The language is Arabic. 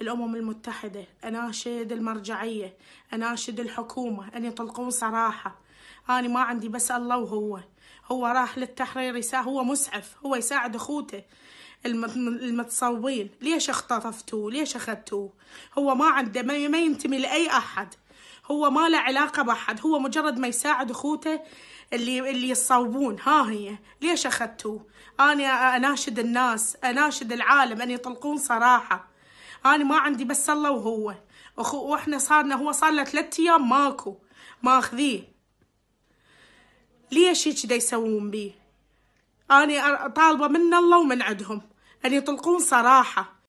الأمم المتحدة أناشد المرجعية أناشد الحكومة أن يطلقون صراحة أنا ما عندي بس الله وهو هو راح للتحرير يسا هو مسعف هو يساعد أخوته المتصوبين ليش اختطفتوه ليش أخذتوه هو ما عنده ما ينتمي لأي أحد هو ما له علاقة بأحد هو مجرد ما يساعد أخوته اللي اللي يصوبون ها هي ليش أخذتوه أنا أناشد الناس أناشد العالم أن يطلقون صراحة أنا ما عندي بس الله وهو أخو وإحنا صارنا هو صار له ثلاث أيام ماكو ما أخذيه ليش هيك دا يسوون بيه أنا طالبة من الله ومن عندهم أن يطلقون صراحة